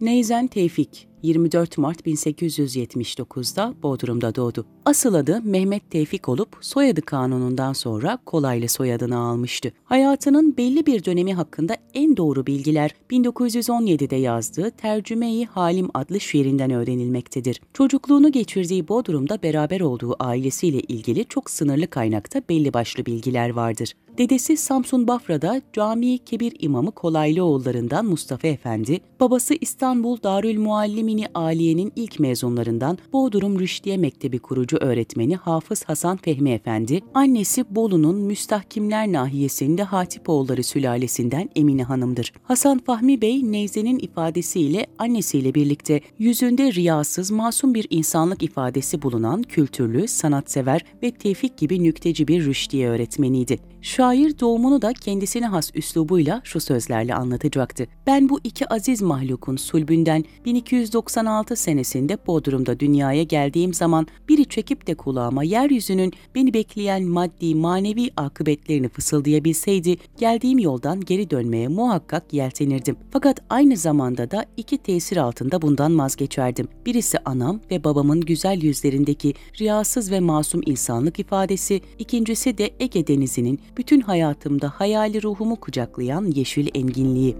Neyzen Tevfik 24 Mart 1879'da Bodrum'da doğdu. Asıl adı Mehmet Tevfik olup soyadı kanunundan sonra Kolaylı soyadını almıştı. Hayatının belli bir dönemi hakkında en doğru bilgiler 1917'de yazdığı Tercüme-i Halim adlı şiirinden öğrenilmektedir. Çocukluğunu geçirdiği Bodrum'da beraber olduğu ailesiyle ilgili çok sınırlı kaynakta belli başlı bilgiler vardır. Dedesi Samsun Bafra'da Cami-i Kebir İmamı Kolaylıoğullarından Mustafa Efendi, babası İstanbul Darül Muallimini Aliye'nin ilk mezunlarından Bodrum Rüşdiye Mektebi kurucu öğretmeni Hafız Hasan Fehmi Efendi, annesi Bolu'nun Müstahkimler Nahiyesi'nde Hatipoğulları sülalesinden Emine Hanım'dır. Hasan Fahmi Bey, Neyze'nin ifadesiyle annesiyle birlikte yüzünde riyasız, masum bir insanlık ifadesi bulunan kültürlü, sanatsever ve tevfik gibi nükteci bir Rüşdiye öğretmeniydi. Şu Şair doğumunu da kendisine has üslubuyla şu sözlerle anlatacaktı. Ben bu iki aziz mahlukun sulbünden 1296 senesinde Bodrum'da dünyaya geldiğim zaman biri çekip de kulağıma yeryüzünün beni bekleyen maddi manevi akıbetlerini fısıldayabilseydi geldiğim yoldan geri dönmeye muhakkak yeltenirdim. Fakat aynı zamanda da iki tesir altında bundan vazgeçerdim. Birisi anam ve babamın güzel yüzlerindeki riyasız ve masum insanlık ifadesi, ikincisi de Ege Denizi'nin bütün bütün hayatımda hayali ruhumu kucaklayan yeşil enginliği.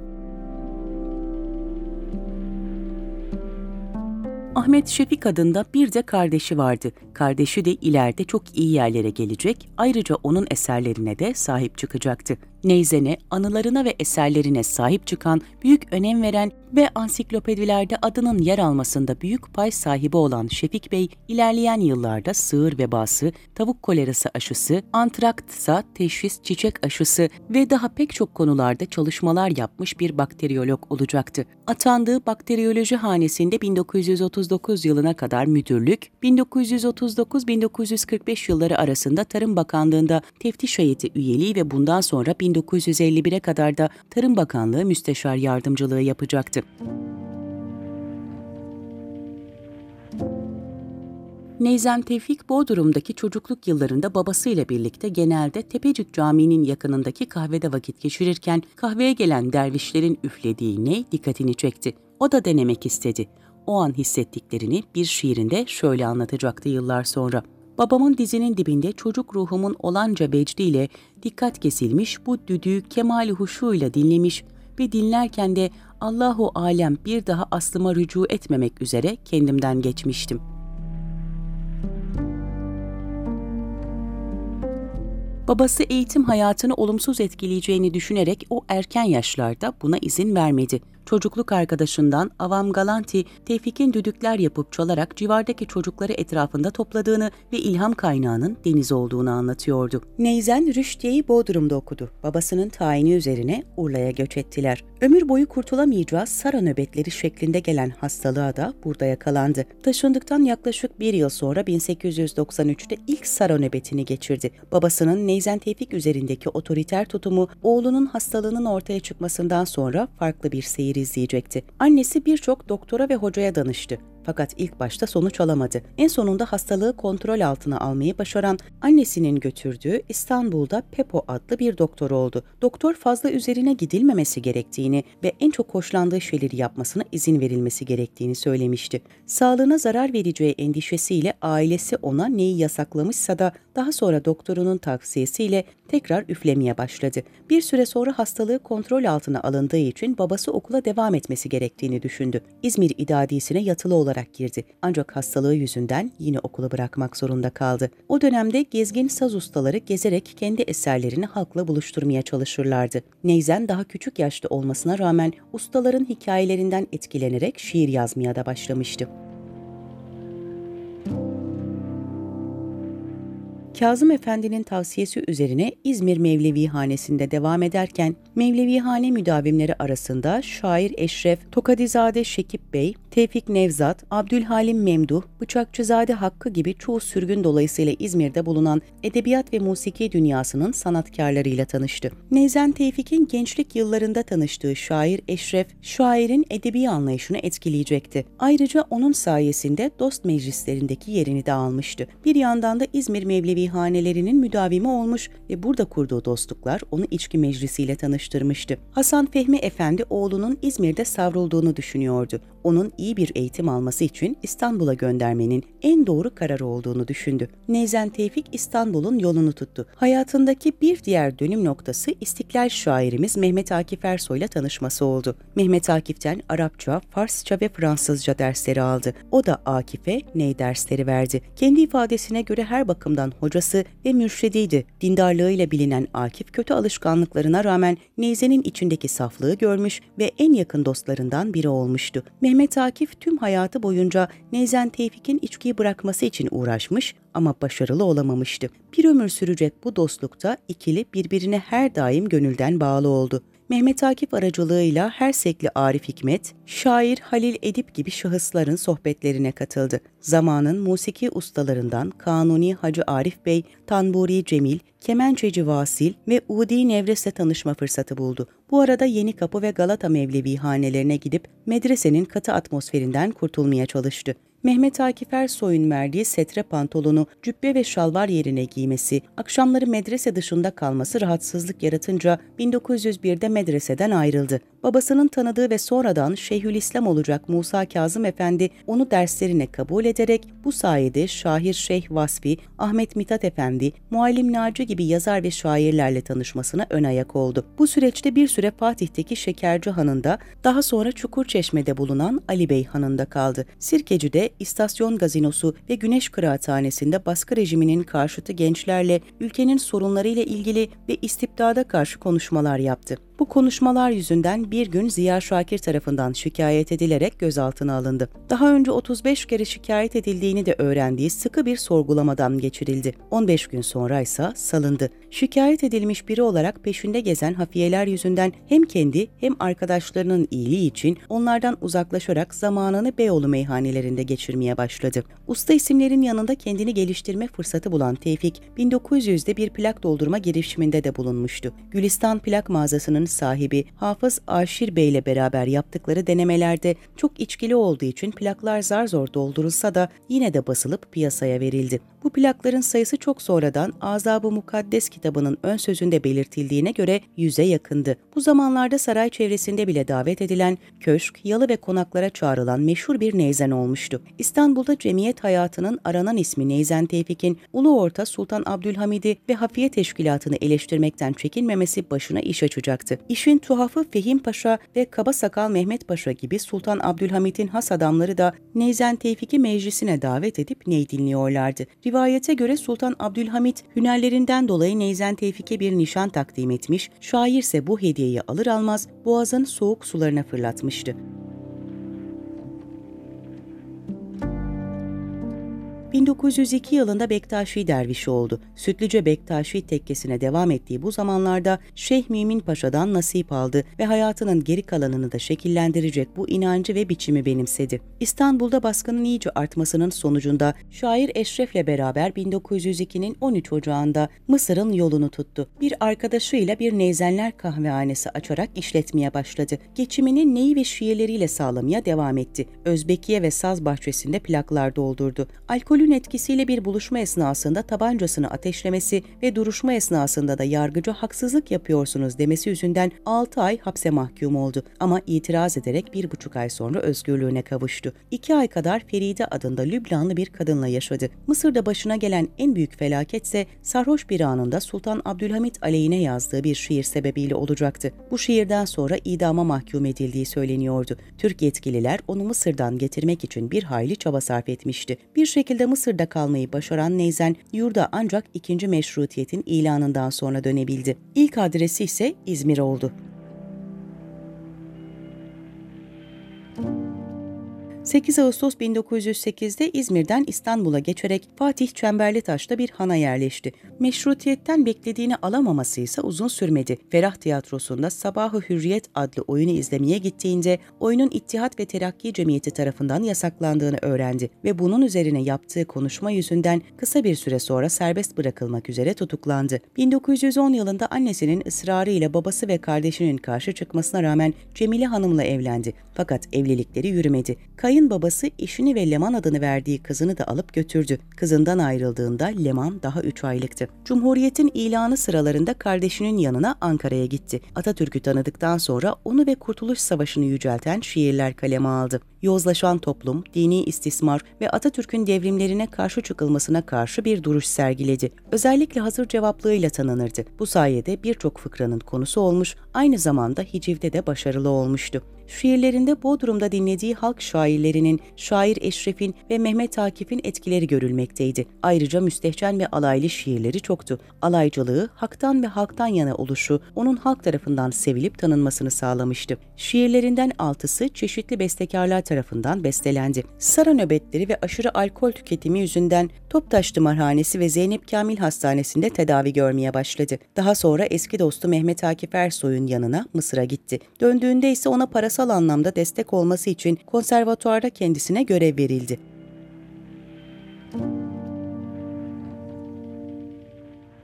Ahmet Şefik adında bir de kardeşi vardı. Kardeşi de ileride çok iyi yerlere gelecek, ayrıca onun eserlerine de sahip çıkacaktı. Neyzen'e, anılarına ve eserlerine sahip çıkan, büyük önem veren ve ansiklopedilerde adının yer almasında büyük pay sahibi olan Şefik Bey, ilerleyen yıllarda sığır vebası, tavuk kolerası aşısı, antraktsa teşhis çiçek aşısı ve daha pek çok konularda çalışmalar yapmış bir bakteriyolog olacaktı. Atandığı bakteriyoloji hanesinde 1930 1939 yılına kadar müdürlük, 1939-1945 yılları arasında Tarım Bakanlığı'nda teftiş heyeti üyeliği ve bundan sonra 1951'e kadar da Tarım Bakanlığı müsteşar yardımcılığı yapacaktı. Neyzen Tevfik Bodrum'daki çocukluk yıllarında babasıyla birlikte genelde Tepecik Camii'nin yakınındaki kahvede vakit geçirirken kahveye gelen dervişlerin üflediği ney dikkatini çekti. O da denemek istedi o an hissettiklerini bir şiirinde şöyle anlatacaktı yıllar sonra. Babamın dizinin dibinde çocuk ruhumun olanca becdiyle dikkat kesilmiş bu düdüğü kemali huşuyla dinlemiş ve dinlerken de Allahu alem bir daha aslıma rücu etmemek üzere kendimden geçmiştim. Babası eğitim hayatını olumsuz etkileyeceğini düşünerek o erken yaşlarda buna izin vermedi çocukluk arkadaşından Avam Galanti, Tevfik'in düdükler yapıp çalarak civardaki çocukları etrafında topladığını ve ilham kaynağının deniz olduğunu anlatıyordu. Neyzen Rüşdiye'yi Bodrum'da okudu. Babasının tayini üzerine Urla'ya göç ettiler. Ömür boyu kurtulamayacağı Sara nöbetleri şeklinde gelen hastalığa da burada yakalandı. Taşındıktan yaklaşık bir yıl sonra 1893'te ilk Sara nöbetini geçirdi. Babasının Neyzen Tevfik üzerindeki otoriter tutumu oğlunun hastalığının ortaya çıkmasından sonra farklı bir seyir filmleri izleyecekti. Annesi birçok doktora ve hocaya danıştı. Fakat ilk başta sonuç alamadı. En sonunda hastalığı kontrol altına almayı başaran annesinin götürdüğü İstanbul'da Pepo adlı bir doktor oldu. Doktor fazla üzerine gidilmemesi gerektiğini ve en çok hoşlandığı şeyleri yapmasına izin verilmesi gerektiğini söylemişti. Sağlığına zarar vereceği endişesiyle ailesi ona neyi yasaklamışsa da daha sonra doktorunun tavsiyesiyle tekrar üflemeye başladı. Bir süre sonra hastalığı kontrol altına alındığı için babası okula devam etmesi gerektiğini düşündü. İzmir İdadisi'ne yatılı olarak girdi. Ancak hastalığı yüzünden yine okulu bırakmak zorunda kaldı. O dönemde gezgin saz ustaları gezerek kendi eserlerini halkla buluşturmaya çalışırlardı. Neyzen daha küçük yaşta olmasına rağmen ustaların hikayelerinden etkilenerek şiir yazmaya da başlamıştı. Kazım Efendi'nin tavsiyesi üzerine İzmir Mevlevi Hanesi'nde devam ederken Mevlevi Hane müdavimleri arasında şair Eşref, Tokadizade Şekip Bey, Tevfik Nevzat, Abdülhalim Memduh, Bıçakçızade Hakkı gibi çoğu sürgün dolayısıyla İzmir'de bulunan edebiyat ve musiki dünyasının sanatkarlarıyla tanıştı. Nevzen Tevfik'in gençlik yıllarında tanıştığı şair Eşref, şairin edebi anlayışını etkileyecekti. Ayrıca onun sayesinde dost meclislerindeki yerini de almıştı. Bir yandan da İzmir Mevlevi meyhanelerinin müdavimi olmuş ve burada kurduğu dostluklar onu içki meclisiyle tanıştırmıştı. Hasan Fehmi Efendi oğlunun İzmir'de savrulduğunu düşünüyordu onun iyi bir eğitim alması için İstanbul'a göndermenin en doğru kararı olduğunu düşündü. Nevzen Tevfik İstanbul'un yolunu tuttu. Hayatındaki bir diğer dönüm noktası İstiklal şairimiz Mehmet Akif Ersoy'la tanışması oldu. Mehmet Akif'ten Arapça, Farsça ve Fransızca dersleri aldı. O da Akif'e ney dersleri verdi. Kendi ifadesine göre her bakımdan hocası ve mürşidiydi. Dindarlığıyla bilinen Akif kötü alışkanlıklarına rağmen Neyzen'in içindeki saflığı görmüş ve en yakın dostlarından biri olmuştu. Mehmet Mehmet Akif tüm hayatı boyunca Neyzen Tevfik'in içkiyi bırakması için uğraşmış ama başarılı olamamıştı. Bir ömür sürecek bu dostlukta ikili birbirine her daim gönülden bağlı oldu. Mehmet Akif aracılığıyla Hersekli Arif Hikmet, şair Halil Edip gibi şahısların sohbetlerine katıldı. Zamanın musiki ustalarından Kanuni Hacı Arif Bey, Tanburi Cemil, Kemençeci Vasil ve Udi Nevres'le tanışma fırsatı buldu. Bu arada Yeni Kapı ve Galata Mevlevi hanelerine gidip medresenin katı atmosferinden kurtulmaya çalıştı. Mehmet Akif Ersoy'un verdiği setre pantolonu cübbe ve şalvar yerine giymesi, akşamları medrese dışında kalması rahatsızlık yaratınca 1901'de medreseden ayrıldı babasının tanıdığı ve sonradan Şeyhülislam olacak Musa Kazım Efendi onu derslerine kabul ederek bu sayede Şahir Şeyh Vasfi, Ahmet Mithat Efendi, Muallim Naci gibi yazar ve şairlerle tanışmasına ön ayak oldu. Bu süreçte bir süre Fatih'teki Şekerci Hanı'nda, daha sonra Çukurçeşme'de bulunan Ali Bey Hanı'nda kaldı. Sirkeci'de istasyon gazinosu ve Güneş Kıraathanesi'nde baskı rejiminin karşıtı gençlerle ülkenin sorunlarıyla ilgili ve istibdada karşı konuşmalar yaptı. Bu konuşmalar yüzünden bir bir gün Ziya Şakir tarafından şikayet edilerek gözaltına alındı. Daha önce 35 kere şikayet edildiğini de öğrendiği sıkı bir sorgulamadan geçirildi. 15 gün sonra ise salındı. Şikayet edilmiş biri olarak peşinde gezen hafiyeler yüzünden hem kendi hem arkadaşlarının iyiliği için onlardan uzaklaşarak zamanını Beyoğlu meyhanelerinde geçirmeye başladı. Usta isimlerin yanında kendini geliştirme fırsatı bulan Tevfik, 1900'de bir plak doldurma girişiminde de bulunmuştu. Gülistan Plak Mağazası'nın sahibi Hafız Aşık Haşir Bey ile beraber yaptıkları denemelerde çok içkili olduğu için plaklar zar zor doldurulsa da yine de basılıp piyasaya verildi. Bu plakların sayısı çok sonradan Azab-ı Mukaddes kitabının ön sözünde belirtildiğine göre yüze yakındı. Bu zamanlarda saray çevresinde bile davet edilen, köşk, yalı ve konaklara çağrılan meşhur bir neyzen olmuştu. İstanbul'da cemiyet hayatının aranan ismi Neyzen Tevfik'in Ulu Orta Sultan Abdülhamid'i ve Hafiye Teşkilatı'nı eleştirmekten çekinmemesi başına iş açacaktı. İşin tuhafı Fehim Paşa ve Kaba Sakal Mehmet Paşa gibi Sultan Abdülhamid'in has adamları da Neyzen Tevfik'i meclisine davet edip ney dinliyorlardı. Rivayet Rivayete göre Sultan Abdülhamit hünerlerinden dolayı Neyzen Tevfik'e bir nişan takdim etmiş, şair ise bu hediyeyi alır almaz boğazın soğuk sularına fırlatmıştı. 1902 yılında Bektaşi dervişi oldu. Sütlüce Bektaşi tekkesine devam ettiği bu zamanlarda Şeyh Mümin Paşa'dan nasip aldı ve hayatının geri kalanını da şekillendirecek bu inancı ve biçimi benimsedi. İstanbul'da baskının iyice artmasının sonucunda şair Eşref'le beraber 1902'nin 13 Ocağı'nda Mısır'ın yolunu tuttu. Bir arkadaşıyla bir Neyzenler kahvehanesi açarak işletmeye başladı. Geçimini neyi ve şiirleriyle sağlamaya devam etti. Özbekiye ve Saz Bahçesi'nde plaklar doldurdu. Alkolü alkolün etkisiyle bir buluşma esnasında tabancasını ateşlemesi ve duruşma esnasında da yargıcı haksızlık yapıyorsunuz demesi yüzünden 6 ay hapse mahkum oldu ama itiraz ederek 1,5 ay sonra özgürlüğüne kavuştu. 2 ay kadar Feride adında Lübnanlı bir kadınla yaşadı. Mısır'da başına gelen en büyük felaketse sarhoş bir anında Sultan Abdülhamit aleyhine yazdığı bir şiir sebebiyle olacaktı. Bu şiirden sonra idama mahkum edildiği söyleniyordu. Türk yetkililer onu Mısır'dan getirmek için bir hayli çaba sarf etmişti. Bir şekilde Mısır'da kalmayı başaran Neyzen, yurda ancak 2. Meşrutiyet'in ilanından sonra dönebildi. İlk adresi ise İzmir oldu. 8 Ağustos 1908'de İzmir'den İstanbul'a geçerek Fatih Çemberlitaş'ta bir hana yerleşti. Meşrutiyetten beklediğini alamaması ise uzun sürmedi. Ferah Tiyatrosu'nda Sabahı Hürriyet adlı oyunu izlemeye gittiğinde oyunun İttihat ve Terakki Cemiyeti tarafından yasaklandığını öğrendi ve bunun üzerine yaptığı konuşma yüzünden kısa bir süre sonra serbest bırakılmak üzere tutuklandı. 1910 yılında annesinin ısrarıyla babası ve kardeşinin karşı çıkmasına rağmen Cemile Hanım'la evlendi. Fakat evlilikleri yürümedi. Kayıp babası eşini ve Leman adını verdiği kızını da alıp götürdü. Kızından ayrıldığında Leman daha 3 aylıktı. Cumhuriyetin ilanı sıralarında kardeşinin yanına Ankara'ya gitti. Atatürk'ü tanıdıktan sonra onu ve Kurtuluş Savaşı'nı yücelten şiirler kaleme aldı yozlaşan toplum, dini istismar ve Atatürk'ün devrimlerine karşı çıkılmasına karşı bir duruş sergiledi. Özellikle hazır cevaplığıyla tanınırdı. Bu sayede birçok fıkranın konusu olmuş, aynı zamanda hicivde de başarılı olmuştu. Şiirlerinde Bodrum'da dinlediği halk şairlerinin, şair Eşref'in ve Mehmet Akif'in etkileri görülmekteydi. Ayrıca müstehcen ve alaylı şiirleri çoktu. Alaycılığı, haktan ve halktan yana oluşu, onun halk tarafından sevilip tanınmasını sağlamıştı. Şiirlerinden altısı çeşitli bestekarlar tarafından bestelendi. Sara nöbetleri ve aşırı alkol tüketimi yüzünden Toptaş Tımarhanesi ve Zeynep Kamil Hastanesi'nde tedavi görmeye başladı. Daha sonra eski dostu Mehmet Akif Ersoy'un yanına Mısır'a gitti. Döndüğünde ise ona parasal anlamda destek olması için konservatuarda kendisine görev verildi.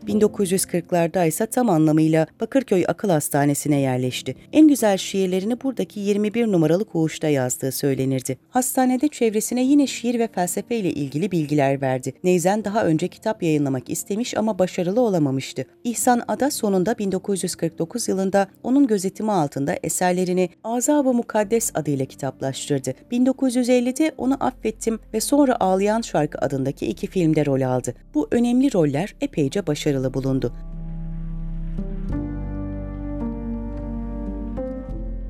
1940'larda ise tam anlamıyla Bakırköy Akıl Hastanesi'ne yerleşti. En güzel şiirlerini buradaki 21 numaralı koğuşta yazdığı söylenirdi. Hastanede çevresine yine şiir ve felsefe ile ilgili bilgiler verdi. Neyzen daha önce kitap yayınlamak istemiş ama başarılı olamamıştı. İhsan Ada sonunda 1949 yılında onun gözetimi altında eserlerini Azab-ı Mukaddes adıyla kitaplaştırdı. 1950'de Onu Affettim ve sonra Ağlayan Şarkı adındaki iki filmde rol aldı. Bu önemli roller epeyce başarılı uyarılı bulundu.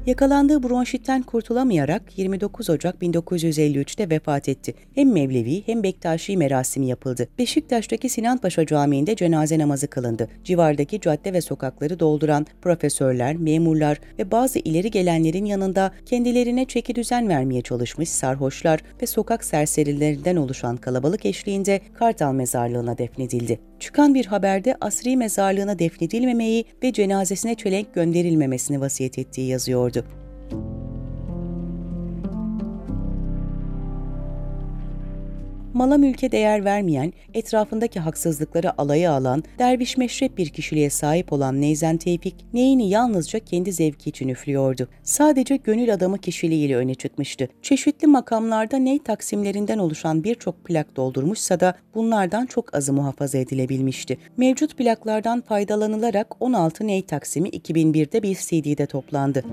Yakalandığı bronşitten kurtulamayarak 29 Ocak 1953'te vefat etti. Hem Mevlevi hem Bektaşi merasimi yapıldı. Beşiktaş'taki Sinanpaşa Camii'nde cenaze namazı kılındı. Civardaki cadde ve sokakları dolduran profesörler, memurlar ve bazı ileri gelenlerin yanında kendilerine çeki düzen vermeye çalışmış sarhoşlar ve sokak serserilerinden oluşan kalabalık eşliğinde Kartal Mezarlığı'na defnedildi. Çıkan bir haberde asri mezarlığına defnedilmemeyi ve cenazesine çelenk gönderilmemesini vasiyet ettiği yazıyordu. Hoşçakalın. mala mülke değer vermeyen, etrafındaki haksızlıkları alaya alan, derviş meşrep bir kişiliğe sahip olan Neyzen Tevfik, neyini yalnızca kendi zevki için üflüyordu. Sadece gönül adamı kişiliğiyle öne çıkmıştı. Çeşitli makamlarda ney taksimlerinden oluşan birçok plak doldurmuşsa da bunlardan çok azı muhafaza edilebilmişti. Mevcut plaklardan faydalanılarak 16 ney taksimi 2001'de bir CD'de toplandı.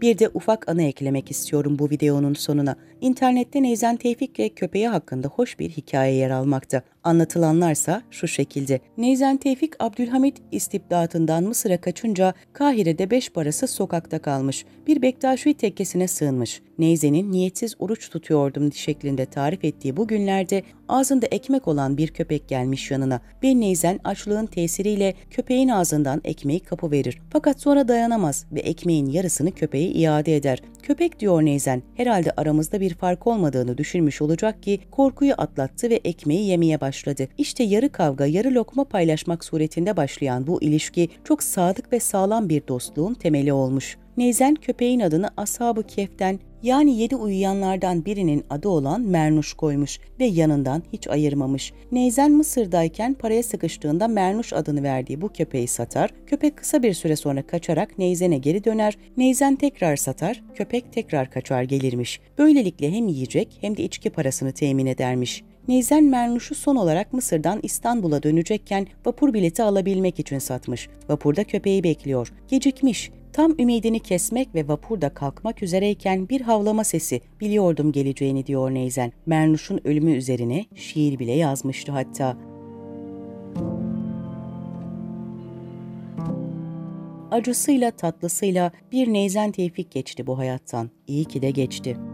Bir de ufak ana eklemek istiyorum bu videonun sonuna. İnternette Neyzen Tevfik'le köpeği hakkında hoş bir hikaye yer almakta. Anlatılanlarsa şu şekilde. Neyzen Tevfik Abdülhamit istibdatından Mısır'a kaçınca Kahire'de beş parası sokakta kalmış. Bir Bektaşi tekkesine sığınmış. Neyzen'in niyetsiz oruç tutuyordum şeklinde tarif ettiği bu günlerde ağzında ekmek olan bir köpek gelmiş yanına Bir Neyzen açlığın tesiriyle köpeğin ağzından ekmeği kapı verir. Fakat sonra dayanamaz ve ekmeğin yarısını köpeğe iade eder. Köpek diyor Neyzen herhalde aramızda bir fark olmadığını düşünmüş olacak ki korkuyu atlattı ve ekmeği yemeye başladı başladı. İşte yarı kavga, yarı lokma paylaşmak suretinde başlayan bu ilişki çok sadık ve sağlam bir dostluğun temeli olmuş. Neyzen köpeğin adını Ashab-ı Kef'ten yani yedi uyuyanlardan birinin adı olan Mernuş koymuş ve yanından hiç ayırmamış. Neyzen Mısır'dayken paraya sıkıştığında Mernuş adını verdiği bu köpeği satar, köpek kısa bir süre sonra kaçarak Neyzen'e geri döner, Neyzen tekrar satar, köpek tekrar kaçar gelirmiş. Böylelikle hem yiyecek hem de içki parasını temin edermiş. Neyzen Mernuş'u son olarak Mısır'dan İstanbul'a dönecekken vapur bileti alabilmek için satmış. Vapurda köpeği bekliyor. Gecikmiş. Tam ümidini kesmek ve vapurda kalkmak üzereyken bir havlama sesi biliyordum geleceğini diyor Neyzen. Mernuş'un ölümü üzerine şiir bile yazmıştı hatta. Acısıyla tatlısıyla bir Neyzen Tevfik geçti bu hayattan. İyi ki de geçti.''